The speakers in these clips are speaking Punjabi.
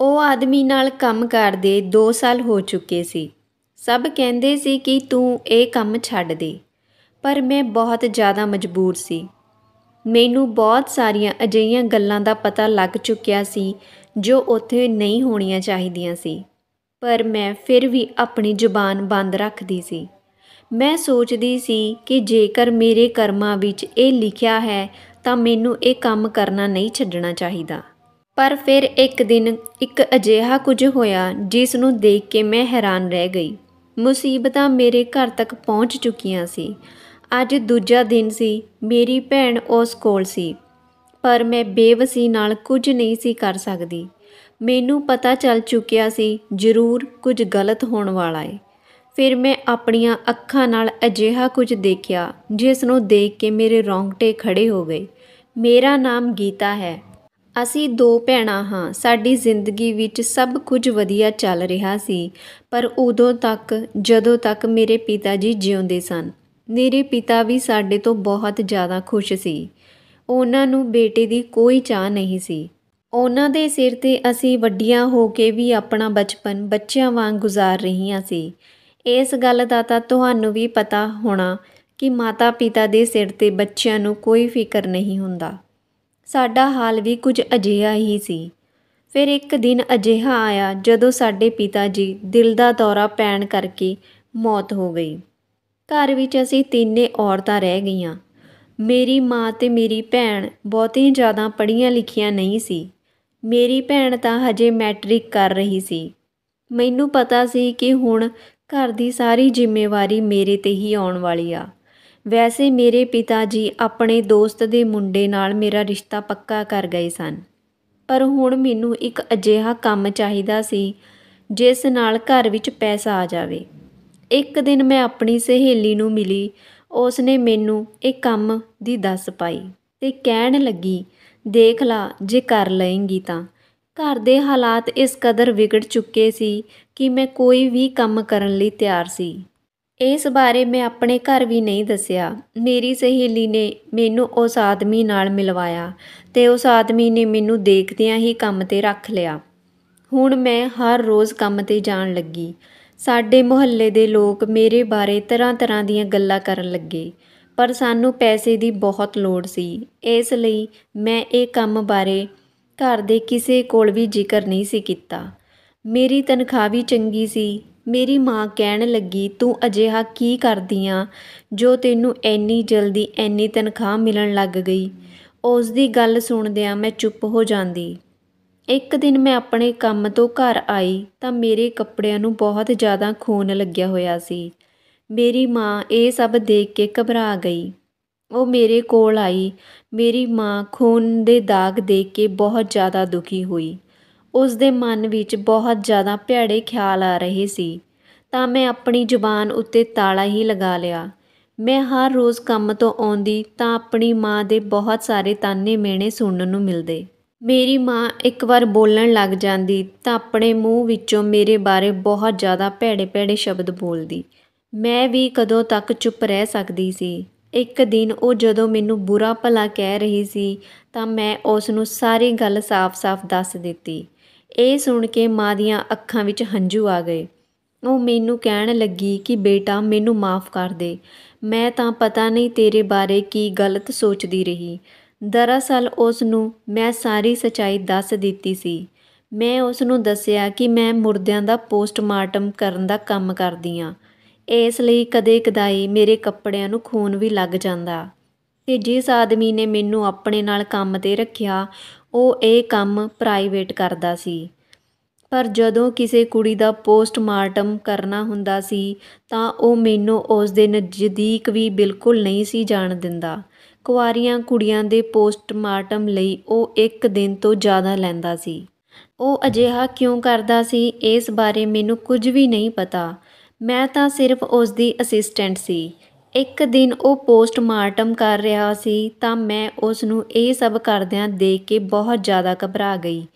ਉਹ ਆਦਮੀ ਨਾਲ ਕੰਮ ਕਰਦੇ 2 ਸਾਲ ਹੋ ਚੁੱਕੇ ਸੀ ਸਭ ਕਹਿੰਦੇ ਸੀ ਕਿ ਤੂੰ ਇਹ ਕੰਮ ਛੱਡ ਦੇ ਪਰ ਮੈਂ ਬਹੁਤ ਜ਼ਿਆਦਾ ਮਜਬੂਰ ਸੀ ਮੈਨੂੰ ਬਹੁਤ ਸਾਰੀਆਂ ਅਜਿਹੀਆਂ ਗੱਲਾਂ ਦਾ ਪਤਾ ਲੱਗ ਚੁੱਕਿਆ ਸੀ ਜੋ ਉੱਥੇ ਨਹੀਂ ਹੋਣੀਆਂ ਚਾਹੀਦੀਆਂ ਸੀ ਪਰ ਮੈਂ ਫਿਰ ਵੀ ਆਪਣੀ ਜ਼ੁਬਾਨ ਬੰਦ ਰੱਖਦੀ ਸੀ ਮੈਂ ਸੋਚਦੀ ਸੀ ਕਿ ਜੇਕਰ ਮੇਰੇ ਕਰਮਾਂ ਵਿੱਚ ਇਹ ਲਿਖਿਆ ਹੈ ਤਾਂ ਮੈਨੂੰ ਇਹ ਕੰਮ ਕਰਨਾ ਨਹੀਂ ਛੱਡਣਾ ਚਾਹੀਦਾ ਪਰ ਫਿਰ ਇੱਕ ਦਿਨ ਇੱਕ ਅਜੀਹਾ ਕੁਝ ਹੋਇਆ ਜਿਸ ਨੂੰ ਦੇਖ ਕੇ ਮੈਂ ਹੈਰਾਨ ਰਹਿ ਗਈ ਮੁਸੀਬਤਾਂ ਮੇਰੇ ਘਰ ਤੱਕ ਪਹੁੰਚ ਚੁੱਕੀਆਂ ਸੀ ਅੱਜ ਦੂਜਾ ਦਿਨ ਸੀ ਮੇਰੀ ਭੈਣ ਉਸ ਕੋਲ ਸੀ ਪਰ ਮੈਂ ਬੇਵਸੀ ਨਾਲ ਕੁਝ ਨਹੀਂ ਸੀ ਕਰ ਸਕਦੀ ਮੈਨੂੰ ਪਤਾ ਚੱਲ ਚੁੱਕਿਆ ਸੀ ਜ਼ਰੂਰ ਕੁਝ ਗਲਤ ਹੋਣ ਵਾਲਾ ਹੈ ਫਿਰ ਮੈਂ ਆਪਣੀਆਂ ਅੱਖਾਂ ਨਾਲ ਅਜੀਹਾ ਕੁਝ ਦੇਖਿਆ ਜਿਸ ਨੂੰ ਦੇਖ ਕੇ ਮੇਰੇ ਰੌਂਗਟੇ ਖੜੇ ਹੋ ਗਏ ਮੇਰਾ ਨਾਮ ਗੀਤਾ ਹੈ ਅਸੀਂ ਦੋ ਭੈਣਾਂ ਹਾਂ ਸਾਡੀ ਜ਼ਿੰਦਗੀ ਵਿੱਚ ਸਭ ਕੁਝ ਵਧੀਆ ਚੱਲ ਰਿਹਾ ਸੀ ਪਰ ਉਦੋਂ ਤੱਕ ਜਦੋਂ ਤੱਕ ਮੇਰੇ ਪਿਤਾ ਜੀ ਜਿਉਂਦੇ ਸਨ ਮੇਰੇ ਪਿਤਾ ਵੀ ਸਾਡੇ ਤੋਂ ਬਹੁਤ ਜ਼ਿਆਦਾ ਖੁਸ਼ ਸੀ ਉਹਨਾਂ ਨੂੰ ਬੇਟੇ ਦੀ ਕੋਈ ਚਾਹ ਨਹੀਂ ਸੀ ਉਹਨਾਂ ਦੇ ਸਿਰ ਤੇ ਅਸੀਂ ਵੱਡੀਆਂ ਹੋ ਕੇ ਵੀ ਆਪਣਾ ਬਚਪਨ ਬੱਚਿਆਂ ਵਾਂਗ ਗੁਜ਼ਾਰ ਰਹੀਆਂ ਸੀ ਇਸ ਗੱਲ ਦਾ ਤਾਂ ਤੁਹਾਨੂੰ ਵੀ ਪਤਾ ਹੋਣਾ ਕਿ ਮਾਤਾ-ਪਿਤਾ ਦੇ ਸਿਰ ਤੇ ਬੱਚਿਆਂ ਨੂੰ ਕੋਈ ਫਿਕਰ ਨਹੀਂ ਹੁੰਦਾ ਸਾਡਾ ਹਾਲ ਵੀ ਕੁਝ ਅਜਿਹਾ ਹੀ ਸੀ ਫਿਰ ਇੱਕ ਦਿਨ ਅਜਿਹਾ ਆਇਆ ਜਦੋਂ ਸਾਡੇ ਪਿਤਾ ਜੀ ਦਿਲ ਦਾ ਦੌਰਾ ਪੈਣ ਕਰਕੇ ਮੌਤ ਹੋ ਗਈ ਘਰ ਵਿੱਚ ਅਸੀਂ ਤਿੰਨੇ ਔਰਤਾਂ ਰਹਿ ਗਈਆਂ ਮੇਰੀ ਮਾਂ ਤੇ ਮੇਰੀ ਭੈਣ ਬਹੁਤੀ ਜ਼ਿਆਦਾ ਪੜ੍ਹੀਆਂ ਲਿਖੀਆਂ ਨਹੀਂ ਸੀ ਮੇਰੀ ਭੈਣ ਤਾਂ ਹਜੇ ਮੈਟ੍ਰਿਕ ਕਰ ਰਹੀ ਸੀ ਮੈਨੂੰ ਪਤਾ ਸੀ ਕਿ ਹੁਣ ਘਰ ਦੀ ਸਾਰੀ ਜ਼ਿੰਮੇਵਾਰੀ ਮੇਰੇ ਤੇ ਹੀ ਆਉਣ ਵਾਲੀ ਆ ਵੈਸੇ ਮੇਰੇ ਪਿਤਾ ਜੀ ਆਪਣੇ ਦੋਸਤ ਦੇ ਮੁੰਡੇ ਨਾਲ ਮੇਰਾ ਰਿਸ਼ਤਾ ਪੱਕਾ ਕਰ ਗਏ ਸਨ ਪਰ ਹੁਣ ਮੈਨੂੰ ਇੱਕ ਅਜਿਹਾ ਕੰਮ ਚਾਹੀਦਾ ਸੀ ਜਿਸ ਨਾਲ ਘਰ ਵਿੱਚ ਪੈਸਾ ਆ ਜਾਵੇ ਇੱਕ ਦਿਨ ਮੈਂ ਆਪਣੀ ਸਹੇਲੀ ਨੂੰ ਮਿਲੀ ਉਸ ਨੇ ਮੈਨੂੰ ਇਹ ਕੰਮ ਦੀ ਦੱਸ ਪਾਈ ਤੇ ਕਹਿਣ ਲੱਗੀ ਦੇਖ ਲਾ ਜੇ ਕਰ ਲਏਂਗੀ ਤਾਂ ਘਰ ਦੇ ਹਾਲਾਤ ਇਸ ਕਦਰ ਵਿਗੜ ਚੁੱਕੇ ਸੀ ਕਿ ਮੈਂ ਕੋਈ ਵੀ ਕੰਮ ਕਰਨ ਲਈ ਤਿਆਰ ਸੀ ਇਸ ਬਾਰੇ ਮੈਂ ਆਪਣੇ ਘਰ ਵੀ ਨਹੀਂ ਦੱਸਿਆ ਮੇਰੀ ਸਹੇਲੀ ਨੇ ਮੈਨੂੰ ਉਸ ਆਦਮੀ ਨਾਲ ਮਿਲਵਾਇਆ ਤੇ ਉਸ ਆਦਮੀ ਨੇ ਮੈਨੂੰ ਦੇਖਦਿਆਂ ਹੀ ਕੰਮ ਤੇ ਰੱਖ ਲਿਆ ਹੁਣ ਮੈਂ ਹਰ ਰੋਜ਼ ਕੰਮ ਤੇ ਜਾਣ ਲੱਗੀ ਸਾਡੇ ਮੁਹੱਲੇ ਦੇ ਲੋਕ ਮੇਰੇ ਬਾਰੇ ਤਰ੍ਹਾਂ-ਤਰ੍ਹਾਂ ਦੀਆਂ ਗੱਲਾਂ ਕਰਨ ਲੱਗੇ ਪਰ ਸਾਨੂੰ ਪੈਸੇ ਦੀ ਬਹੁਤ ਲੋੜ ਸੀ ਇਸ ਲਈ ਮੈਂ ਇਹ ਕੰਮ ਬਾਰੇ ਘਰ ਦੇ ਕਿਸੇ ਕੋਲ ਵੀ ਜ਼ਿਕਰ ਨਹੀਂ ਸੀ ਕੀਤਾ ਮੇਰੀ ਤਨਖਾਹ ਵੀ ਚੰਗੀ ਸੀ ਮੇਰੀ ਮਾਂ ਕਹਿਣ ਲੱਗੀ ਤੂੰ ਅਜਿਹਾ ਕੀ ਕਰਦੀ ਆ ਜੋ ਤੈਨੂੰ ਐਨੀ ਜਲਦੀ ਐਨੀ ਤਨਖਾਹ ਮਿਲਣ ਲੱਗ ਗਈ ਉਸ ਦੀ ਗੱਲ ਸੁਣਦਿਆਂ ਮੈਂ ਚੁੱਪ ਹੋ ਜਾਂਦੀ ਇੱਕ ਦਿਨ ਮੈਂ ਆਪਣੇ ਕੰਮ ਤੋਂ ਘਰ ਆਈ ਤਾਂ ਮੇਰੇ ਕੱਪੜਿਆਂ ਨੂੰ ਬਹੁਤ ਜ਼ਿਆਦਾ ਖੂਨ ਲੱਗਿਆ ਹੋਇਆ ਸੀ ਮੇਰੀ ਮਾਂ ਇਹ ਸਭ ਦੇਖ ਕੇ ਘਬਰਾ ਗਈ ਉਹ ਮੇਰੇ ਕੋਲ ਆਈ ਮੇਰੀ ਮਾਂ ਖੂਨ ਦੇ ਦਾਗ ਦੇਖ ਕੇ ਬਹੁਤ ਜ਼ਿਆਦਾ ਦੁਖੀ ਹੋਈ ਉਸ ਦੇ ਮਨ ਵਿੱਚ ਬਹੁਤ ਜ਼ਿਆਦਾ ਭੈੜੇ ਖਿਆਲ ਆ ਰਹੇ ਸੀ ਤਾਂ ਮੈਂ ਆਪਣੀ ਜ਼ੁਬਾਨ ਉੱਤੇ ਤਾਲਾ ਹੀ ਲਗਾ ਲਿਆ ਮੈਂ ਹਰ ਰੋਜ਼ ਕੰਮ ਤੋਂ ਆਉਂਦੀ ਤਾਂ ਆਪਣੀ ਮਾਂ ਦੇ ਬਹੁਤ ਸਾਰੇ ਤਾਨੇ ਮੇਣੇ ਸੁਣਨ ਨੂੰ ਮਿਲਦੇ ਮੇਰੀ ਮਾਂ ਇੱਕ ਵਾਰ ਬੋਲਣ ਲੱਗ ਜਾਂਦੀ ਤਾਂ ਆਪਣੇ ਮੂੰਹ ਵਿੱਚੋਂ ਮੇਰੇ ਬਾਰੇ ਬਹੁਤ ਜ਼ਿਆਦਾ ਭੈੜੇ ਭੈੜੇ ਸ਼ਬਦ ਬੋਲਦੀ ਮੈਂ ਵੀ ਕਦੋਂ ਤੱਕ ਚੁੱਪ ਰਹਿ ਸਕਦੀ ਸੀ ਇੱਕ ਦਿਨ ਉਹ ਜਦੋਂ ਮੈਨੂੰ ਬੁਰਾ ਭਲਾ ਕਹਿ ਰਹੀ ਸੀ ਤਾਂ ਮੈਂ ਉਸ ਨੂੰ ਸਾਰੀ ਗੱਲ ਸਾਫ਼-ਸਾਫ਼ ਦੱਸ ਦਿੱਤੀ ਇਹ ਸੁਣ ਕੇ ਮਾਂ ਦੀਆਂ ਅੱਖਾਂ ਵਿੱਚ ਹੰਝੂ ਆ ਗਏ ਉਹ ਮੈਨੂੰ ਕਹਿਣ ਲੱਗੀ ਕਿ ਬੇਟਾ ਮੈਨੂੰ ਮਾਫ ਕਰ ਦੇ ਮੈਂ ਤਾਂ ਪਤਾ ਨਹੀਂ ਤੇਰੇ ਬਾਰੇ ਕੀ ਗਲਤ ਸੋਚਦੀ ਰਹੀ ਦਰਅਸਲ ਉਸ ਨੂੰ ਮੈਂ ਸਾਰੀ ਸਚਾਈ ਦੱਸ ਦਿੱਤੀ ਸੀ ਮੈਂ ਉਸ ਨੂੰ ਦੱਸਿਆ ਕਿ ਮੈਂ ਮੁਰਦਿਆਂ ਦਾ ਪੋਸਟਮਾਰਟਮ ਕਰਨ ਦਾ ਕੰਮ ਕਰਦੀ ਆ ਇਸ ਲਈ ਕਦੇ ਕਦਾਈ ਮੇਰੇ ਕੱਪੜਿਆਂ ਨੂੰ ਖੂਨ ਵੀ ਲੱਗ ਜਾਂਦਾ ਤੇ ਜਿਸ ਆਦਮੀ ਨੇ ਮੈਨੂੰ ਆਪਣੇ ਨਾਲ ਕੰਮ ਤੇ ਰੱਖਿਆ ਉਹ ਇਹ ਕੰਮ ਪ੍ਰਾਈਵੇਟ ਕਰਦਾ ਸੀ ਪਰ ਜਦੋਂ ਕਿਸੇ ਕੁੜੀ ਦਾ ਪੋਸਟਮਾਰਟਮ ਕਰਨਾ ਹੁੰਦਾ ਸੀ ਤਾਂ ਉਹ ਮੈਨੂੰ ਉਸ ਦੇ ਨਜ਼ਦੀਕ ਵੀ ਬਿਲਕੁਲ ਨਹੀਂ ਸੀ ਜਾਣ ਦਿੰਦਾ ਕੁਆਰੀਆਂ ਕੁੜੀਆਂ ਦੇ ਪੋਸਟਮਾਰਟਮ ਲਈ ਉਹ ਇੱਕ ਦਿਨ ਤੋਂ ਜ਼ਿਆਦਾ ਲੈਂਦਾ ਸੀ ਉਹ ਅਜਿਹਾ ਕਿਉਂ ਕਰਦਾ ਸੀ ਇਸ ਬਾਰੇ ਮੈਨੂੰ ਕੁਝ ਵੀ ਨਹੀਂ ਪਤਾ ਮੈਂ ਤਾਂ ਸਿਰਫ ਉਸ ਦੀ ਅਸਿਸਟੈਂਟ ਸੀ ਇੱਕ ਦਿਨ ਉਹ ਪੋਸਟਮਾਰਟਮ ਕਰ ਰਿਹਾ ਸੀ ਤਾਂ ਮੈਂ ਉਸ ਨੂੰ ਇਹ ਸਭ ਕਰਦਿਆਂ ਦੇਖ ਕੇ ਬਹੁਤ ਜ਼ਿਆਦਾ ਘਬਰਾ ਗਈ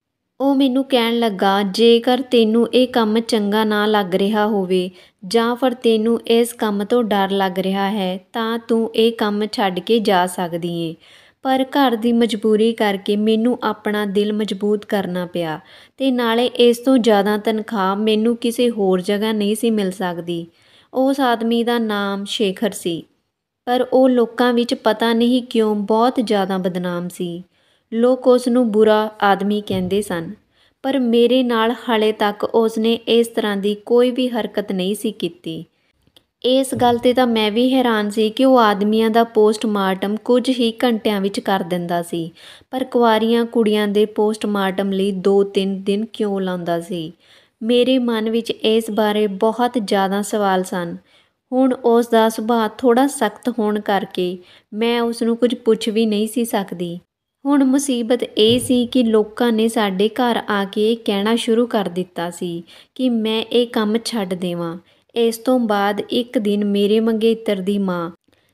ਉਹ ਮੈਨੂੰ ਕਹਿਣ ਲੱਗਾ ਜੇਕਰ ਤੈਨੂੰ ਇਹ ਕੰਮ ਚੰਗਾ ਨਾ ਲੱਗ ਰਿਹਾ ਹੋਵੇ ਜਾਂ ਫਿਰ ਤੈਨੂੰ ਇਸ ਕੰਮ ਤੋਂ ਡਰ ਲੱਗ ਰਿਹਾ ਹੈ ਤਾਂ ਤੂੰ ਇਹ ਕੰਮ ਛੱਡ ਕੇ ਜਾ ਸਕਦੀ ਏ ਪਰ ਘਰ ਦੀ ਮਜਬੂਰੀ ਕਰਕੇ ਮੈਨੂੰ ਆਪਣਾ ਦਿਲ ਮਜ਼ਬੂਤ ਕਰਨਾ ਪਿਆ ਤੇ ਨਾਲੇ ਇਸ ਤੋਂ ਜ਼ਿਆਦਾ ਤਨਖਾਹ ਮੈਨੂੰ ਕਿਸੇ ਹੋਰ ਜਗ੍ਹਾ ਨਹੀਂ ਸੀ ਮਿਲ ਸਕਦੀ ਉਸ ਆਦਮੀ ਦਾ ਨਾਮ ਸ਼ੇਖਰ ਸੀ ਪਰ ਉਹ ਲੋਕਾਂ ਵਿੱਚ ਪਤਾ ਨਹੀਂ ਕਿਉਂ ਬਹੁਤ ਜ਼ਿਆਦਾ ਬਦਨਾਮ ਸੀ ਲੋਕ ਉਸ ਨੂੰ ਬੁਰਾ ਆਦਮੀ ਕਹਿੰਦੇ ਸਨ ਪਰ ਮੇਰੇ ਨਾਲ ਹਾਲੇ ਤੱਕ ਉਸ ਨੇ ਇਸ ਤਰ੍ਹਾਂ ਦੀ ਕੋਈ ਵੀ ਹਰਕਤ ਨਹੀਂ ਸੀ ਕੀਤੀ ਇਸ ਗੱਲ ਤੇ ਤਾਂ ਮੈਂ ਵੀ ਹੈਰਾਨ ਸੀ ਕਿ ਉਹ ਆਦਮੀਆਂ ਦਾ ਪੋਸਟਮਾਰਟਮ ਕੁਝ ਹੀ ਘੰਟਿਆਂ ਵਿੱਚ ਕਰ ਦਿੰਦਾ ਸੀ ਪਰ ਕੁਆਰੀਆਂ ਕੁੜੀਆਂ ਦੇ ਪੋਸਟਮਾਰਟਮ ਲਈ 2-3 ਦਿਨ ਕਿਉਂ ਲਾਉਂਦਾ ਸੀ ਮੇਰੇ ਮਨ ਵਿੱਚ ਇਸ ਬਾਰੇ ਬਹੁਤ ਜ਼ਿਆਦਾ ਸਵਾਲ ਸਨ ਹੁਣ ਉਸ ਦਾ ਸੁਭਾਅ ਥੋੜਾ ਸਖਤ ਹੋਣ ਕਰਕੇ ਮੈਂ ਉਸ ਨੂੰ ਕੁਝ ਪੁੱਛ ਵੀ ਨਹੀਂ ਸੀ ਸਕਦੀ ਹੁਣ ਮੁਸੀਬਤ ਇਹ ਸੀ ਕਿ ਲੋਕਾਂ ਨੇ ਸਾਡੇ ਘਰ ਆ ਕੇ ਕਹਿਣਾ ਸ਼ੁਰੂ ਕਰ ਦਿੱਤਾ ਸੀ ਕਿ ਮੈਂ ਇਹ ਕੰਮ ਛੱਡ ਦੇਵਾਂ ਇਸ ਤੋਂ ਬਾਅਦ ਇੱਕ ਦਿਨ ਮੇਰੇ ਮੰਗੇਤਰ ਦੀ ਮਾਂ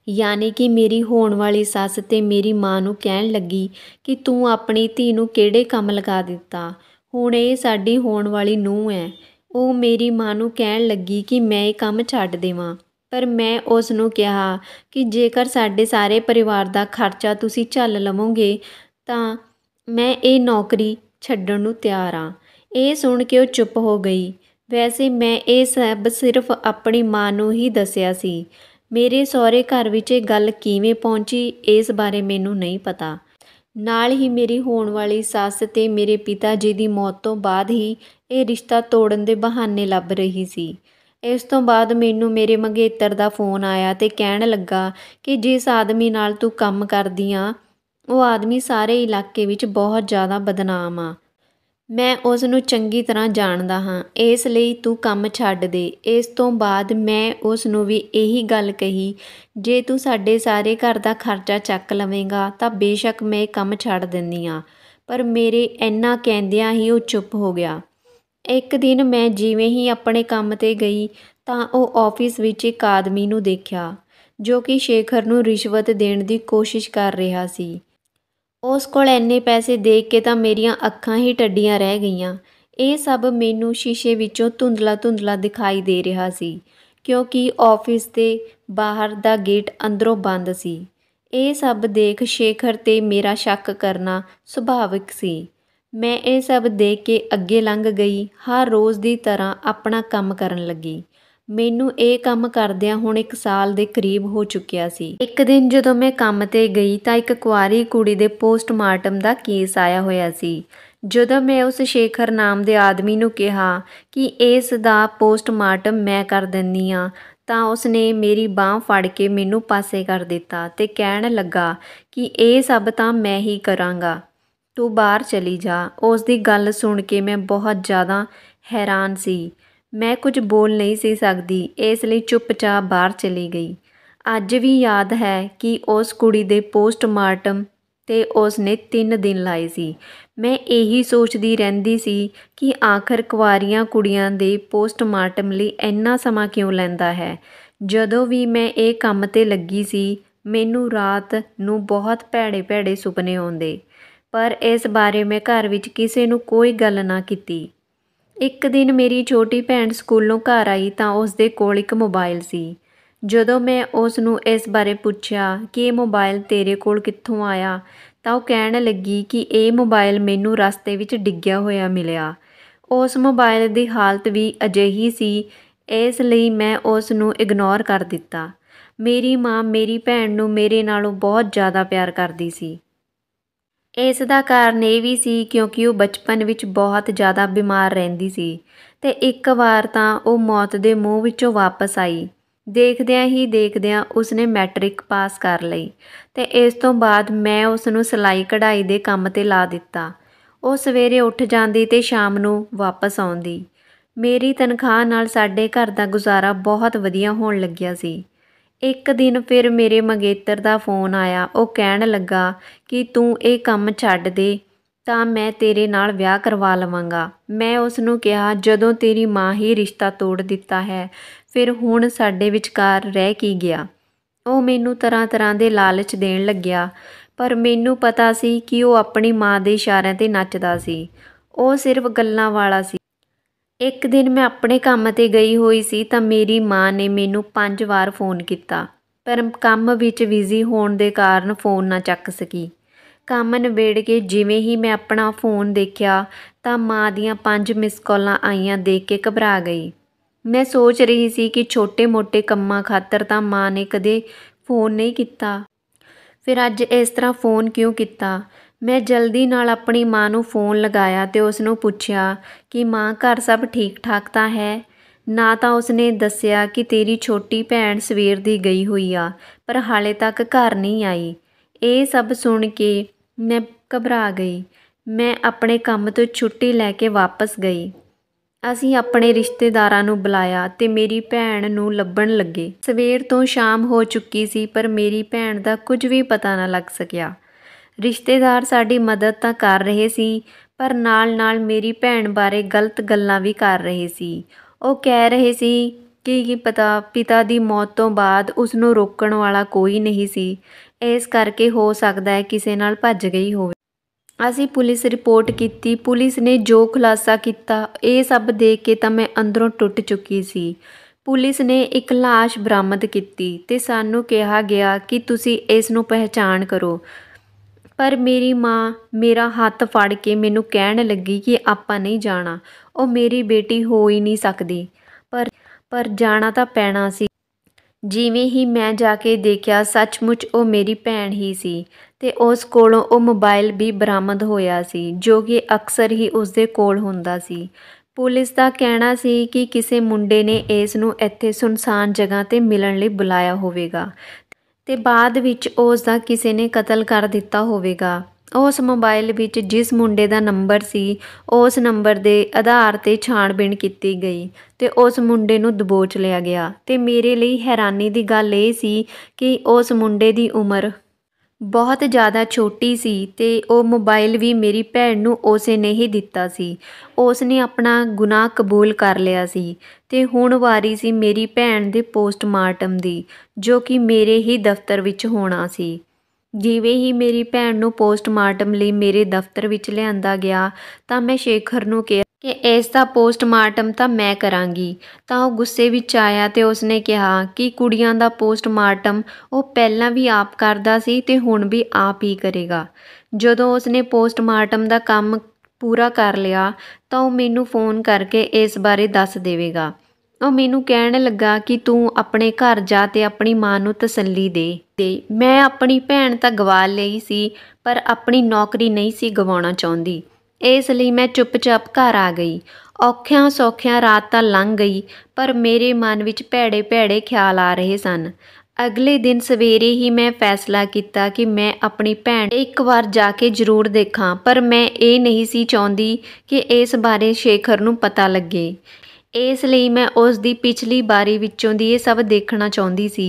ਯਾਨੀ ਕਿ ਮੇਰੀ ਹੋਣ ਵਾਲੀ ਸੱਸ ਤੇ ਮੇਰੀ ਮਾਂ ਨੂੰ ਕਹਿਣ ਲੱਗੀ ਕਿ ਤੂੰ ਆਪਣੀ ਧੀ ਨੂੰ ਕਿਹੜੇ ਕੰਮ ਲਗਾ ਦਿੱਤਾ ਹੁਣ ਇਹ ਸਾਡੀ ਹੋਣ ਵਾਲੀ ਨੂੰਹ ਹੈ ਉਹ ਮੇਰੀ ਮਾਂ ਨੂੰ ਕਹਿਣ ਲੱਗੀ ਕਿ ਮੈਂ ਇਹ ਕੰਮ ਛੱਡ ਦੇਵਾਂ ਪਰ ਮੈਂ ਉਸ ਨੂੰ ਕਿਹਾ ਕਿ ਜੇਕਰ ਸਾਡੇ ਸਾਰੇ ਪਰਿਵਾਰ ਦਾ ਖਰਚਾ ਤੁਸੀਂ ਝੱਲ ਲਵੋਗੇ ਤਾਂ ਮੈਂ ਇਹ ਨੌਕਰੀ ਛੱਡਣ ਨੂੰ ਤਿਆਰ ਹਾਂ ਇਹ ਸੁਣ ਕੇ ਉਹ ਚੁੱਪ ਹੋ ਗਈ ਵੈਸੇ ਮੈਂ ਇਹ ਸਭ ਸਿਰਫ ਆਪਣੀ ਮਾਂ ਨੂੰ ਹੀ ਦੱਸਿਆ ਸੀ ਮੇਰੇ ਸਹੁਰੇ ਘਰ ਵਿੱਚ ਇਹ ਗੱਲ ਕਿਵੇਂ ਪਹੁੰਚੀ ਇਸ ਬਾਰੇ ਮੈਨੂੰ ਨਹੀਂ ਪਤਾ ਨਾਲ ਹੀ ਮੇਰੀ ਹੋਣ ਵਾਲੀ ਸੱਸ ਤੇ ਮੇਰੇ ਪਿਤਾ ਜੀ ਦੀ ਮੌਤ ਤੋਂ ਬਾਅਦ ਹੀ ਇਹ ਰਿਸ਼ਤਾ ਤੋੜਨ ਦੇ ਬਹਾਨੇ ਲੱਭ ਰਹੀ ਸੀ ਇਸ ਤੋਂ ਬਾਅਦ ਮੈਨੂੰ ਮੇਰੇ ਮੰਗੇਤਰ ਦਾ ਫੋਨ ਆਇਆ ਤੇ ਕਹਿਣ ਲੱਗਾ ਕਿ ਜਿਸ ਆਦਮੀ ਨਾਲ ਤੂੰ ਕੰਮ ਕਰਦੀ ਆ ਉਹ ਆਦਮੀ ਸਾਰੇ ਇਲਾਕੇ ਵਿੱਚ ਬਹੁਤ ਜ਼ਿਆਦਾ ਬਦਨਾਮ ਆ ਮੈਂ ਉਸ ਨੂੰ ਚੰਗੀ ਤਰ੍ਹਾਂ ਜਾਣਦਾ ਹਾਂ ਇਸ ਲਈ ਤੂੰ ਕੰਮ ਛੱਡ ਦੇ ਇਸ ਤੋਂ ਬਾਅਦ ਮੈਂ ਉਸ ਨੂੰ ਵੀ ਇਹੀ ਗੱਲ ਕਹੀ ਜੇ ਤੂੰ ਸਾਡੇ ਸਾਰੇ ਘਰ ਦਾ ਖਰਚਾ ਚੱਕ ਲਵੇਂਗਾ ਤਾਂ ਬੇਸ਼ੱਕ ਮੈਂ ਕੰਮ ਛੱਡ ਦਿੰਨੀ ਆ ਪਰ ਮੇਰੇ ਇੰਨਾ ਕਹਿੰਦਿਆਂ ਹੀ ਉਹ ਚੁੱਪ ਹੋ ਗਿਆ ਇੱਕ ਦਿਨ ਮੈਂ ਜਿਵੇਂ ਹੀ ਆਪਣੇ ਕੰਮ ਤੇ ਗਈ ਤਾਂ ਉਹ ਆਫਿਸ ਵਿੱਚ ਇੱਕ ਆਦਮੀ ਨੂੰ ਦੇਖਿਆ ਜੋ ਕਿ ਸ਼ੇਖਰ ਨੂੰ ਰਿਸ਼ਵਤ ਦੇਣ ਦੀ ਕੋਸ਼ਿਸ਼ ਕਰ ਰਿਹਾ ਸੀ ਉਸ ਕੋਲ ਇੰਨੇ ਪੈਸੇ ਦੇਖ ਕੇ ਤਾਂ ਮੇਰੀਆਂ ਅੱਖਾਂ ਹੀ ਟੱਡੀਆਂ ਰਹਿ ਗਈਆਂ ਇਹ ਸਭ ਮੈਨੂੰ ਸ਼ੀਸ਼ੇ ਵਿੱਚੋਂ ਧੁੰਦਲਾ ਧੁੰਦਲਾ ਦਿਖਾਈ ਦੇ ਰਿਹਾ ਸੀ ਕਿਉਂਕਿ ਆਫਿਸ ਦੇ ਬਾਹਰ ਦਾ ਗੇਟ ਅੰਦਰੋਂ ਬੰਦ ਸੀ ਇਹ ਸਭ ਦੇਖ ਸ਼ੇਖਰ ਤੇ ਮੇਰਾ ਸ਼ੱਕ ਕਰਨਾ ਸੁਭਾਵਿਕ ਸੀ ਮੈਂ ਇਹ ਸਭ ਦੇਖ ਕੇ ਅੱਗੇ ਲੰਘ ਗਈ ਹਰ ਰੋਜ਼ ਦੀ ਤਰ੍ਹਾਂ ਆਪਣਾ ਕੰਮ ਕਰਨ ਲੱਗੀ ਮੈਨੂੰ ਇਹ ਕੰਮ ਕਰਦਿਆਂ ਹੁਣ 1 ਸਾਲ ਦੇ ਕਰੀਬ ਹੋ ਚੁੱਕਿਆ ਸੀ ਇੱਕ ਦਿਨ ਜਦੋਂ ਮੈਂ ਕੰਮ ਤੇ ਗਈ ਤਾਂ ਇੱਕ ਕੁਆਰੀ ਕੁੜੀ ਦੇ ਪੋਸਟਮਾਰਟਮ ਦਾ ਕੇਸ ਆਇਆ ਹੋਇਆ ਸੀ ਜਦੋਂ ਮੈਂ ਉਸ ਸ਼ੇਖਰ ਨਾਮ ਦੇ ਆਦਮੀ ਨੂੰ ਕਿਹਾ ਕਿ ਇਸ ਦਾ ਪੋਸਟਮਾਰਟਮ ਮੈਂ ਕਰ ਦਿੰਨੀ ਆ ਤਾਂ ਉਸਨੇ ਮੇਰੀ ਬਾਹ ਫੜ ਕੇ ਮੈਨੂੰ ਪਾਸੇ ਕਰ ਦਿੱਤਾ ਤੇ ਕਹਿਣ ਲੱਗਾ ਕਿ ਇਹ ਸਭ ਤਾਂ ਮੈਂ ਹੀ ਕਰਾਂਗਾ ਤੂੰ ਬਾਹਰ ਚਲੀ ਜਾ ਉਸ ਦੀ ਗੱਲ ਸੁਣ ਕੇ ਮੈਂ ਬਹੁਤ ਜ਼ਿਆਦਾ ਹੈਰਾਨ ਸੀ ਮੈਂ ਕੁਝ ਬੋਲ ਨਹੀਂ ਸੀ ਸਕਦੀ ਇਸ ਲਈ ਚੁੱਪਚਾਪ ਬਾਹਰ ਚਲੀ ਗਈ ਅੱਜ ਵੀ ਯਾਦ ਹੈ ਕਿ ਉਸ ਕੁੜੀ ਦੇ ਪੋਸਟਮਾਰਟਮ ਤੇ ਉਸ ਨੇ 3 ਦਿਨ ਲਾਏ ਸੀ ਮੈਂ ਇਹੀ ਸੋਚਦੀ ਰਹਿੰਦੀ ਸੀ ਕਿ ਆਖਰ ਕੁਵਾਰੀਆਂ ਕੁੜੀਆਂ ਦੇ ਪੋਸਟਮਾਰਟਮ ਲਈ ਇੰਨਾ ਸਮਾਂ ਕਿਉਂ ਲੈਂਦਾ ਹੈ ਜਦੋਂ ਵੀ ਮੈਂ ਇਹ ਕੰਮ ਤੇ ਲੱਗੀ ਸੀ ਮੈਨੂੰ ਰਾਤ ਨੂੰ ਬਹੁਤ ਭੈੜੇ ਭੈੜੇ ਸੁਪਨੇ ਆਉਂਦੇ ਪਰ ਇਸ ਬਾਰੇ ਮੈਂ ਘਰ ਵਿੱਚ ਕਿਸੇ ਨੂੰ ਕੋਈ ਗੱਲ ਨਾ ਕੀਤੀ ਇੱਕ ਦਿਨ ਮੇਰੀ ਛੋਟੀ ਭੈਣ ਸਕੂਲੋਂ ਘਰ ਆਈ ਤਾਂ ਉਸ ਦੇ ਕੋਲ ਇੱਕ ਮੋਬਾਈਲ ਸੀ ਜਦੋਂ ਮੈਂ ਉਸ ਨੂੰ ਇਸ ਬਾਰੇ ਪੁੱਛਿਆ ਕਿ ਇਹ ਮੋਬਾਈਲ ਤੇਰੇ ਕੋਲ ਕਿੱਥੋਂ ਆਇਆ ਤਾਂ ਉਹ ਕਹਿਣ ਲੱਗੀ ਕਿ ਇਹ ਮੋਬਾਈਲ ਮੈਨੂੰ ਰਸਤੇ ਵਿੱਚ ਡਿੱਗਿਆ ਹੋਇਆ ਮਿਲਿਆ ਉਸ ਮੋਬਾਈਲ ਦੀ ਹਾਲਤ ਵੀ ਅਜਿਹੀ ਸੀ ਇਸ ਲਈ ਮੈਂ ਉਸ ਨੂੰ ਇਗਨੋਰ ਕਰ ਦਿੱਤਾ ਮੇਰੀ ਮਾਂ ਮੇਰੀ ਭੈਣ ਨੂੰ ਮੇਰੇ ਨਾਲੋਂ ਬਹੁਤ ਜ਼ਿਆਦਾ ਪਿਆਰ ਕਰਦੀ ਸੀ ਇਸ ਦਾ ਕਾਰਨ ਇਹ ਵੀ ਸੀ ਕਿਉਂਕਿ ਉਹ ਬਚਪਨ ਵਿੱਚ ਬਹੁਤ ਜ਼ਿਆਦਾ ਬਿਮਾਰ ਰਹਿੰਦੀ ਸੀ ਤੇ ਇੱਕ ਵਾਰ ਤਾਂ ਉਹ ਮੌਤ ਦੇ ਮੂੰਹ ਵਿੱਚੋਂ ਵਾਪਸ ਆਈ ਦੇਖਦਿਆਂ ਹੀ ਦੇਖਦਿਆਂ ਉਸਨੇ ਮੈਟ੍ਰਿਕ ਪਾਸ ਕਰ ਲਈ ਤੇ ਇਸ ਤੋਂ ਬਾਅਦ ਮੈਂ ਉਸ ਨੂੰ ਸਿਲਾਈ ਕਢਾਈ ਦੇ ਕੰਮ ਤੇ ਲਾ ਦਿੱਤਾ ਉਹ ਸਵੇਰੇ ਉੱਠ ਜਾਂਦੀ ਤੇ ਸ਼ਾਮ ਨੂੰ ਵਾਪਸ ਆਉਂਦੀ ਮੇਰੀ ਤਨਖਾਹ ਨਾਲ ਸਾਡੇ ਘਰ ਦਾ ਗੁਜ਼ਾਰਾ ਬਹੁਤ ਵਧੀਆ ਹੋਣ ਲੱਗਿਆ ਸੀ ਇੱਕ ਦਿਨ ਫਿਰ ਮੇਰੇ ਮੰਗੇਤਰ ਦਾ ਫੋਨ ਆਇਆ ਉਹ ਕਹਿਣ ਲੱਗਾ ਕਿ ਤੂੰ ਇਹ ਕੰਮ ਛੱਡ ਦੇ ਤਾਂ ਮੈਂ ਤੇਰੇ ਨਾਲ ਵਿਆਹ ਕਰਵਾ ਲਵਾਂਗਾ ਮੈਂ ਉਸ ਨੂੰ ਕਿਹਾ ਜਦੋਂ ਤੇਰੀ ਮਾਂ ਹੀ ਰਿਸ਼ਤਾ ਤੋੜ ਦਿੱਤਾ ਹੈ ਫਿਰ ਹੁਣ ਸਾਡੇ ਵਿਚਕਾਰ ਰਹਿ ਕੀ ਗਿਆ ਉਹ ਮੈਨੂੰ ਤਰ੍ਹਾਂ ਤਰ੍ਹਾਂ ਦੇ ਲਾਲਚ ਦੇਣ ਲੱਗਿਆ ਪਰ ਮੈਨੂੰ ਪਤਾ ਸੀ ਕਿ ਉਹ ਆਪਣੀ ਮਾਂ ਦੇ ਇਸ਼ਾਰਿਆਂ ਤੇ ਨੱਚਦਾ ਸੀ ਉਹ ਸਿਰਫ ਗੱਲਾਂ ਵਾਲਾ ਸੀ ਇੱਕ ਦਿਨ ਮੈਂ ਆਪਣੇ ਕੰਮ 'ਤੇ ਗਈ ਹੋਈ ਸੀ ਤਾਂ ਮੇਰੀ ਮਾਂ ਨੇ ਮੈਨੂੰ ਪੰਜ ਵਾਰ ਫੋਨ ਕੀਤਾ ਪਰ ਕੰਮ ਵਿੱਚ ਬਿਜ਼ੀ ਹੋਣ ਦੇ ਕਾਰਨ ਫੋਨ ਨਾ ਚੱਕ ਸਕੀ ਕੰਮ ਨਿਬੇੜ ਕੇ ਜਿਵੇਂ ਹੀ ਮੈਂ ਆਪਣਾ ਫੋਨ ਦੇਖਿਆ ਤਾਂ ਮਾਂ ਦੀਆਂ ਪੰਜ ਮਿਸ ਕਾਲਾਂ ਆਈਆਂ ਦੇਖ ਕੇ ਘਬਰਾ ਗਈ ਮੈਂ ਸੋਚ ਰਹੀ ਸੀ ਕਿ ਛੋਟੇ-ਮੋਟੇ ਕੰਮਾਂ ਖਾਤਰ ਤਾਂ ਮਾਂ ਨੇ ਕਦੇ ਫੋਨ ਨਹੀਂ ਕੀਤਾ ਫਿਰ ਅੱਜ ਇਸ ਤਰ੍ਹਾਂ ਫੋਨ ਕਿਉਂ ਕੀਤਾ ਮੈਂ ਜਲਦੀ ਨਾਲ ਆਪਣੀ ਮਾਂ ਨੂੰ ਫੋਨ ਲਗਾਇਆ ਤੇ ਉਸ ਨੂੰ ਪੁੱਛਿਆ ਕਿ ਮਾਂ ਘਰ ਸਭ ਠੀਕ ਠਾਕ ਤਾਂ ਹੈ ਨਾ ਤਾਂ ਉਸ ਨੇ ਦੱਸਿਆ ਕਿ ਤੇਰੀ ਛੋਟੀ ਭੈਣ ਸਵੇਰ ਦੀ ਗਈ ਹੋਈ ਆ ਪਰ ਹਾਲੇ ਤੱਕ ਘਰ ਨਹੀਂ ਆਈ ਇਹ ਸਭ ਸੁਣ ਕੇ ਮੈਂ ਘਬਰਾ ਗਈ ਮੈਂ ਆਪਣੇ ਕੰਮ ਤੋਂ ਛੁੱਟੀ ਲੈ ਕੇ ਵਾਪਸ ਗਈ ਅਸੀਂ ਆਪਣੇ ਰਿਸ਼ਤੇਦਾਰਾਂ ਨੂੰ ਬੁਲਾਇਆ ਤੇ ਮੇਰੀ ਭੈਣ ਨੂੰ ਲੱਭਣ ਲੱਗੇ ਸਵੇਰ ਤੋਂ ਸ਼ਾਮ ਹੋ ਚੁੱਕੀ ਸੀ ਪਰ ਮੇਰੀ ਭੈਣ ਦਾ ਕੁਝ ਵੀ ਪਤਾ ਨਾ ਲੱਗ ਸਕਿਆ ਰਿਸ਼ਤੇਦਾਰ ਸਾਡੀ ਮਦਦ ਤਾਂ ਕਰ ਰਹੇ ਸੀ ਪਰ ਨਾਲ-ਨਾਲ ਮੇਰੀ ਭੈਣ ਬਾਰੇ ਗਲਤ ਗੱਲਾਂ ਵੀ ਕਰ ਰਹੇ ਸੀ ਉਹ ਕਹਿ ਰਹੇ ਸੀ ਕਿ ਕੀ ਪਤਾ ਪਿਤਾ ਦੀ ਮੌਤ ਤੋਂ ਬਾਅਦ ਉਸ ਨੂੰ ਰੋਕਣ ਵਾਲਾ ਕੋਈ ਨਹੀਂ ਸੀ ਇਸ ਕਰਕੇ ਹੋ ਸਕਦਾ ਹੈ ਕਿਸੇ ਨਾਲ ਭੱਜ ਗਈ ਹੋਵੇ ਅਸੀਂ ਪੁਲਿਸ ਰਿਪੋਰਟ ਕੀਤੀ ਪੁਲਿਸ ਨੇ ਜੋ ਖੁਲਾਸਾ ਕੀਤਾ ਇਹ ਸਭ ਦੇਖ ਕੇ ਤਾਂ ਮੈਂ ਅੰਦਰੋਂ ਟੁੱਟ ਚੁੱਕੀ ਸੀ ਪੁਲਿਸ ਨੇ ਇੱਕ ਲਾਸ਼ ਬਰਾਮਦ ਕੀਤੀ ਤੇ ਸਾਨੂੰ ਕਿਹਾ ਗਿਆ ਕਿ ਤੁਸੀਂ ਇਸ ਨੂੰ ਪਹਿਚਾਣ ਕਰੋ ਪਰ ਮੇਰੀ ਮਾਂ ਮੇਰਾ ਹੱਥ ਫੜ ਕੇ ਮੈਨੂੰ ਕਹਿਣ ਲੱਗੀ ਕਿ ਆਪਾਂ ਨਹੀਂ ਜਾਣਾ ਉਹ ਮੇਰੀ ਬੇਟੀ ਹੋ ਹੀ ਨਹੀਂ ਸਕਦੀ ਪਰ ਪਰ ਜਾਣਾ ਤਾਂ ਪੈਣਾ ਸੀ ਜਿਵੇਂ ਹੀ ਮੈਂ ਜਾ ਕੇ ਦੇਖਿਆ ਸੱਚਮੁੱਚ ਉਹ ਮੇਰੀ ਭੈਣ ਹੀ ਸੀ ਤੇ ਉਸ ਕੋਲੋਂ ਉਹ ਮੋਬਾਈਲ ਵੀ ਬਰਾਮਦ ਹੋਇਆ ਸੀ ਜੋ ਕਿ ਅਕਸਰ ਹੀ ਉਸ ਦੇ ਕੋਲ ਹੁੰਦਾ ਸੀ ਪੁਲਿਸ ਦਾ ਕਹਿਣਾ ਸੀ ਕਿ ਕਿਸੇ ਮੁੰਡੇ ਨੇ ਇਸ ਨੂੰ ਇੱਥੇ ਸੁਨਸਾਨ ਜਗ੍ਹਾ ਤੇ ਮਿਲਣ ਲਈ ਬੁਲਾਇਆ ਹੋਵੇਗਾ ਤੇ ਬਾਅਦ ਵਿੱਚ ਉਸ ਦਾ ਕਿਸੇ ਨੇ ਕਤਲ ਕਰ ਦਿੱਤਾ ਹੋਵੇਗਾ ਉਸ ਮੋਬਾਈਲ ਵਿੱਚ ਜਿਸ ਮੁੰਡੇ ਦਾ ਨੰਬਰ ਸੀ ਉਸ ਨੰਬਰ ਦੇ ਆਧਾਰ ਤੇ ਛਾਣਬੀਣ ਕੀਤੀ ਗਈ ਤੇ ਉਸ ਮੁੰਡੇ ਨੂੰ ਦਬੋਚ ਲਿਆ ਗਿਆ ਤੇ ਮੇਰੇ ਲਈ ਹੈਰਾਨੀ ਦੀ ਗੱਲ ਇਹ ਸੀ ਕਿ ਉਸ ਮੁੰਡੇ ਦੀ ਉਮਰ ਬਹੁਤ ਜ਼ਿਆਦਾ ਛੋਟੀ ਸੀ ਤੇ ਉਹ ਮੋਬਾਈਲ ਵੀ ਮੇਰੀ ਭੈਣ ਨੂੰ ਉਸੇ ਨੇ ਹੀ ਦਿੱਤਾ ਸੀ ਉਸ ਨੇ ਆਪਣਾ ਗੁਨਾਹ ਕਬੂਲ ਕਰ ਲਿਆ ਸੀ ਤੇ ਹੁਣ ਵਾਰੀ ਸੀ ਮੇਰੀ ਭੈਣ ਦੇ ਪੋਸਟਮਾਰਟਮ ਦੀ ਜੋ ਕਿ ਮੇਰੇ ਹੀ ਦਫ਼ਤਰ ਵਿੱਚ ਹੋਣਾ ਸੀ ਜਿਵੇਂ ਹੀ ਮੇਰੀ ਭੈਣ ਨੂੰ ਪੋਸਟਮਾਰਟਮ ਲਈ ਮੇਰੇ ਦਫ਼ਤਰ ਵਿੱਚ ਲਿਆਂਦਾ ਗਿਆ ਤਾਂ ਮੈਂ ਸ਼ੇਖਰ ਨੂੰ ਕਿਹਾ ਕਿ ਇਸ ਦਾ ਪੋਸਟਮਾਰਟਮ ਤਾਂ ਮੈਂ ਕਰਾਂਗੀ ਤਾਂ ਉਹ ਗੁੱਸੇ ਵਿੱਚ ਆਇਆ ਤੇ ਉਸਨੇ ਕਿਹਾ ਕਿ ਕੁੜੀਆਂ ਦਾ ਪੋਸਟਮਾਰਟਮ ਉਹ ਪਹਿਲਾਂ ਵੀ ਆਪ ਕਰਦਾ ਸੀ ਤੇ ਹੁਣ ਵੀ ਆਪ ਹੀ ਕਰੇਗਾ ਜਦੋਂ ਉਸਨੇ ਪੋਸਟਮਾਰਟਮ ਦਾ ਕੰਮ ਪੂਰਾ ਕਰ ਲਿਆ ਤਾਂ ਉਹ ਮੈਨੂੰ ਫੋਨ ਕਰਕੇ ਇਸ ਬਾਰੇ ਦੱਸ ਦੇਵੇਗਾ ਉਹ ਮੈਨੂੰ ਕਹਿਣ ਲੱਗਾ ਕਿ ਤੂੰ ਆਪਣੇ ਘਰ ਜਾ ਤੇ ਆਪਣੀ ਮਾਂ ਨੂੰ ਤਸੱਲੀ ਦੇ ਤੇ ਮੈਂ ਆਪਣੀ ਭੈਣ ਤਾਂ ਗਵਾ ਲਈ ਸੀ ਪਰ ਆਪਣੀ ਨੌਕਰੀ ਨਹੀਂ ਸੀ ਗਵਾਉਣਾ ਚਾਹੁੰਦੀ ਇਸ ਲਈ ਮੈਂ ਚੁੱਪਚਾਪ ਘਰ ਆ ਗਈ ਔਖਿਆਂ ਸੌਖਿਆਂ ਰਾਤ ਤਾਂ ਲੰਘ ਗਈ ਪਰ ਮੇਰੇ ਮਨ ਵਿੱਚ ਭੈੜੇ ਭੈੜੇ ਖਿਆਲ ਆ ਰਹੇ ਸਨ ਅਗਲੇ ਦਿਨ ਸਵੇਰੇ ਹੀ ਮੈਂ ਫੈਸਲਾ ਕੀਤਾ ਕਿ ਮੈਂ ਆਪਣੀ ਭੈਣ ਇੱਕ ਵਾਰ ਜਾ ਕੇ ਜ਼ਰੂਰ ਦੇਖਾਂ ਪਰ ਮੈਂ ਇਹ ਨਹੀਂ ਸੀ ਚਾਹੁੰਦੀ ਕਿ ਇਸ ਬਾਰੇ ਸ਼ੇਖਰ ਨੂੰ ਪਤਾ ਲੱਗੇ ਇਸ ਲਈ ਮੈਂ ਉਸ ਦੀ ਪਿਛਲੀ ਬਾਰੀ ਵਿੱਚੋਂ ਦੀ ਇਹ ਸਭ ਦੇਖਣਾ ਚਾਹੁੰਦੀ ਸੀ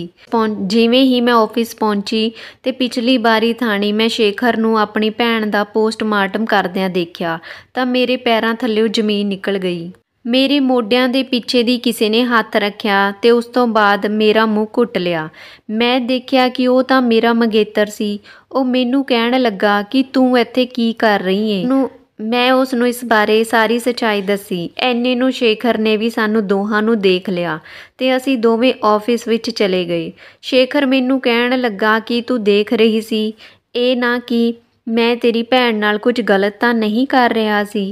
ਜਿਵੇਂ ਹੀ ਮੈਂ ਆਫਿਸ ਪਹੁੰਚੀ ਤੇ ਪਿਛਲੀ ਬਾਰੀ ਥਾਣੀ ਮੈਂ ਸ਼ੇਖਰ ਨੂੰ ਆਪਣੀ ਭੈਣ ਦਾ ਪੋਸਟਮਾਰਟਮ ਕਰਦਿਆਂ ਦੇਖਿਆ ਤਾਂ ਮੇਰੇ ਪੈਰਾਂ ਥੱਲੇੋਂ ਜ਼ਮੀਨ ਨਿਕਲ ਗਈ ਮੇਰੇ ਮੋਢਿਆਂ ਦੇ ਪਿੱਛੇ ਦੀ ਕਿਸੇ ਨੇ ਹੱਥ ਰੱਖਿਆ ਤੇ ਉਸ ਤੋਂ ਬਾਅਦ ਮੇਰਾ ਮੂੰਹ ਘੁੱਟ ਲਿਆ ਮੈਂ ਦੇਖਿਆ ਕਿ ਉਹ ਤਾਂ ਮੇਰਾ ਮੰਗੇਤਰ ਸੀ ਉਹ ਮੈਨੂੰ ਕਹਿਣ ਲੱਗਾ ਕਿ ਤੂੰ ਇੱਥੇ ਕੀ ਕਰ ਰਹੀ ਏ ਨੂੰ ਮੈਂ ਉਸ ਨੂੰ ਇਸ ਬਾਰੇ ਸਾਰੀ ਸੱਚਾਈ ਦੱਸੀ ਐਨੇ ਨੂੰ ਸ਼ੇਖਰ ਨੇ ਵੀ ਸਾਨੂੰ ਦੋਹਾਂ ਨੂੰ ਦੇਖ ਲਿਆ ਤੇ ਅਸੀਂ ਦੋਵੇਂ ਆਫਿਸ ਵਿੱਚ ਚਲੇ ਗਏ ਸ਼ੇਖਰ ਮੈਨੂੰ ਕਹਿਣ ਲੱਗਾ ਕਿ ਤੂੰ ਦੇਖ ਰਹੀ ਸੀ ਇਹ ਨਾ ਕਿ ਮੈਂ ਤੇਰੀ ਭੈਣ ਨਾਲ ਕੁਝ ਗਲਤ ਤਾਂ ਨਹੀਂ ਕਰ ਰਿਹਾ ਸੀ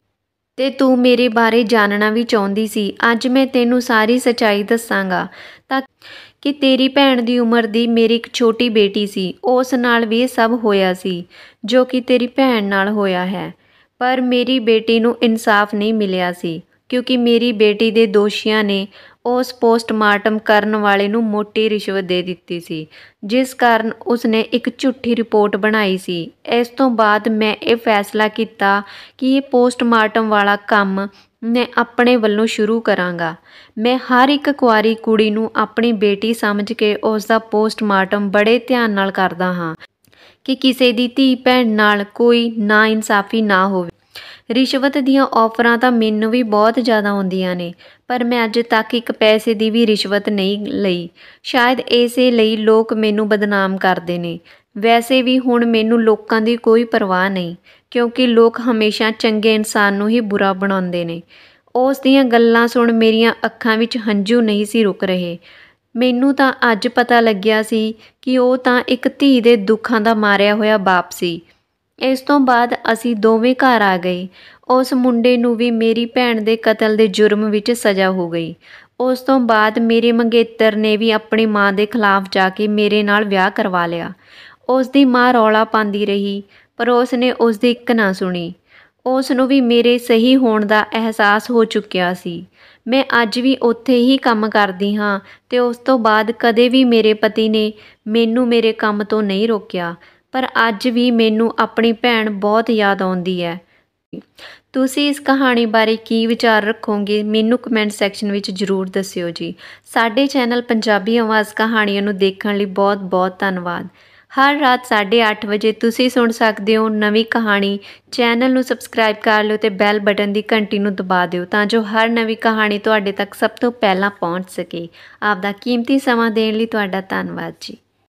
ਤੇ ਤੂੰ ਮੇਰੇ ਬਾਰੇ ਜਾਣਨਾ ਵੀ ਚਾਹੁੰਦੀ ਸੀ ਅੱਜ ਮੈਂ ਤੈਨੂੰ ਸਾਰੀ ਸੱਚਾਈ ਦੱਸਾਂਗਾ ਤਾਂ ਕਿ ਤੇਰੀ ਭੈਣ ਦੀ ਉਮਰ ਦੀ ਮੇਰੀ ਇੱਕ ਛੋਟੀ ਬੇਟੀ ਸੀ ਉਸ ਨਾਲ ਵੀ ਇਹ ਸਭ ਹੋਇਆ ਸੀ ਜੋ ਕਿ ਤੇਰੀ ਭੈਣ ਨਾਲ ਹੋਇਆ ਹੈ ਪਰ ਮੇਰੀ ਬੇਟੀ ਨੂੰ ਇਨਸਾਫ ਨਹੀਂ ਮਿਲਿਆ ਸੀ ਕਿਉਂਕਿ ਮੇਰੀ ਬੇਟੀ ਦੇ ਦੋਸ਼ੀਆਂ ਨੇ ਉਸ ਪੋਸਟਮਾਰਟਮ ਕਰਨ ਵਾਲੇ ਨੂੰ ਮੋਟੀ ਰਿਸ਼ਵਤ ਦੇ ਦਿੱਤੀ ਸੀ ਜਿਸ ਕਾਰਨ ਉਸ ਨੇ ਇੱਕ ਝੂਠੀ ਰਿਪੋਰਟ ਬਣਾਈ ਸੀ ਇਸ ਤੋਂ ਬਾਅਦ ਮੈਂ ਇਹ ਫੈਸਲਾ ਕੀਤਾ ਕਿ ਇਹ ਪੋਸਟਮਾਰਟਮ ਵਾਲਾ ਕੰਮ ਮੈਂ ਆਪਣੇ ਵੱਲੋਂ ਸ਼ੁਰੂ ਕਰਾਂਗਾ ਮੈਂ ਹਰ ਇੱਕ ਕੁਆਰੀ ਕੁੜੀ ਨੂੰ ਆਪਣੀ ਬੇਟੀ ਸਮਝ ਕੇ ਉਸ ਦਾ ਪੋਸਟਮਾਰਟਮ ਬੜੇ ਧਿਆਨ ਨਾਲ ਕਰਦਾ ਹਾਂ ਕਿ ਕਿਸੇ ਦੀ ਧੀ ਭੈਣ ਨਾਲ ਕੋਈ ਨਾ ਇਨਸਾਫੀ ਨਾ ਹੋਵੇ ਰਿਸ਼ਵਤ ਦੀਆਂ ਆਫਰਾਂ ਤਾਂ ਮੈਨੂੰ ਵੀ ਬਹੁਤ ਜ਼ਿਆਦਾ ਆਉਂਦੀਆਂ ਨੇ ਪਰ ਮੈਂ ਅੱਜ ਤੱਕ ਇੱਕ ਪੈਸੇ ਦੀ ਵੀ ਰਿਸ਼ਵਤ ਨਹੀਂ ਲਈ ਸ਼ਾਇਦ ਇਸੇ ਲਈ ਲੋਕ ਮੈਨੂੰ ਬਦਨਾਮ ਕਰਦੇ ਨੇ ਵੈਸੇ ਵੀ ਹੁਣ ਮੈਨੂੰ ਲੋਕਾਂ ਦੀ ਕੋਈ ਪਰਵਾਹ ਨਹੀਂ ਕਿਉਂਕਿ ਲੋਕ ਹਮੇਸ਼ਾ ਚੰਗੇ ਇਨਸਾਨ ਨੂੰ ਹੀ ਬੁਰਾ ਬਣਾਉਂਦੇ ਨੇ ਉਸ ਦੀਆਂ ਗੱਲਾਂ ਸੁਣ ਮੇਰੀਆਂ ਅੱਖਾਂ ਵਿੱਚ ਹੰਝੂ ਨਹੀਂ ਸੀ ਰੁਕ ਰਹੇ ਮੈਨੂੰ ਤਾਂ ਅੱਜ ਪਤਾ ਲੱਗਿਆ ਸੀ ਕਿ ਉਹ ਤਾਂ ਇੱਕ ਧੀ ਦੇ ਦੁੱਖਾਂ ਦਾ ਮਾਰਿਆ ਹੋਇਆ ਬਾਪ ਸੀ ਇਸ ਤੋਂ ਬਾਅਦ ਅਸੀਂ ਦੋਵੇਂ ਘਰ ਆ ਗਏ ਉਸ ਮੁੰਡੇ ਨੂੰ ਵੀ ਮੇਰੀ ਭੈਣ ਦੇ ਕਤਲ ਦੇ ਜੁਰਮ ਵਿੱਚ ਸਜ਼ਾ ਹੋ ਗਈ ਉਸ ਤੋਂ ਬਾਅਦ ਮੇਰੇ ਮੰਗੇਤਰ ਨੇ ਵੀ ਆਪਣੀ ਮਾਂ ਦੇ ਖਿਲਾਫ ਜਾ ਕੇ ਮੇਰੇ ਨਾਲ ਵਿਆਹ ਕਰਵਾ ਲਿਆ ਉਸ ਦੀ ਮਾਂ ਰੌਲਾ ਪਾਉਂਦੀ ਰਹੀ ਪਰ ਉਸ ਨੇ ਉਸ ਦੀ ਇੱਕ ਨਾ ਸੁਣੀ ਉਸ ਨੂੰ ਵੀ ਮੇਰੇ ਸਹੀ ਹੋਣ ਦਾ ਅਹਿਸਾਸ ਹੋ ਚੁੱਕਿਆ ਸੀ ਮੈਂ ਅੱਜ ਵੀ ਉੱਥੇ ਹੀ ਕੰਮ ਕਰਦੀ ਹਾਂ ਤੇ ਉਸ ਤੋਂ ਬਾਅਦ ਕਦੇ ਵੀ ਮੇਰੇ ਪਤੀ ਨੇ ਮੈਨੂੰ ਮੇਰੇ ਕੰਮ ਤੋਂ ਨਹੀਂ ਰੋਕਿਆ ਪਰ ਅੱਜ ਵੀ ਮੈਨੂੰ ਆਪਣੀ ਭੈਣ ਬਹੁਤ ਯਾਦ ਆਉਂਦੀ ਹੈ ਤੁਸੀਂ ਇਸ ਕਹਾਣੀ ਬਾਰੇ ਕੀ ਵਿਚਾਰ ਰੱਖੋਗੇ ਮੈਨੂੰ ਕਮੈਂਟ ਸੈਕਸ਼ਨ ਵਿੱਚ ਜਰੂਰ ਦੱਸਿਓ ਜੀ ਸਾਡੇ ਚੈਨਲ ਪੰਜਾਬੀ ਆਵਾਜ਼ ਕਹਾਣੀਆਂ ਨੂੰ ਦੇਖਣ ਲਈ ਬਹੁਤ-ਬਹੁਤ ਧੰਨਵਾਦ ਹਰ ਰਾਤ 8:30 ਵਜੇ ਤੁਸੀਂ ਸੁਣ ਸਕਦੇ ਹੋ ਨਵੀਂ ਕਹਾਣੀ ਚੈਨਲ ਨੂੰ ਸਬਸਕ੍ਰਾਈਬ ਕਰ ਲਓ ਤੇ ਬੈਲ ਬਟਨ ਦੀ ਘੰਟੀ ਨੂੰ ਦਬਾ ਦਿਓ ਤਾਂ ਜੋ ਹਰ ਨਵੀਂ ਕਹਾਣੀ ਤੁਹਾਡੇ ਤੱਕ ਸਭ ਤੋਂ ਪਹਿਲਾਂ ਪਹੁੰਚ ਸਕੇ ਆਪ ਦਾ ਕੀਮਤੀ ਸਮਾਂ ਦੇਣ ਲਈ ਤੁਹਾਡਾ ਧੰਨਵਾਦ ਜੀ